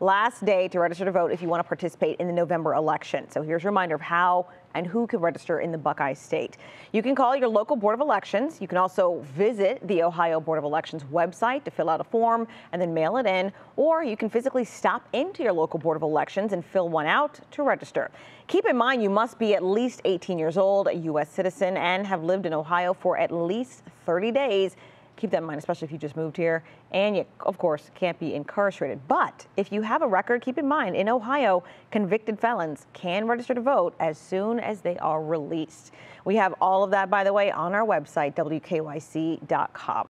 last day to register to vote if you want to participate in the November election. So here's a reminder of how and who can register in the Buckeye State. You can call your local Board of Elections. You can also visit the Ohio Board of Elections website to fill out a form and then mail it in, or you can physically stop into your local Board of Elections and fill one out to register. Keep in mind you must be at least 18 years old, a U.S. citizen, and have lived in Ohio for at least 30 days keep that in mind, especially if you just moved here. And you, of course, can't be incarcerated. But if you have a record, keep in mind, in Ohio, convicted felons can register to vote as soon as they are released. We have all of that, by the way, on our website, wkyc.com.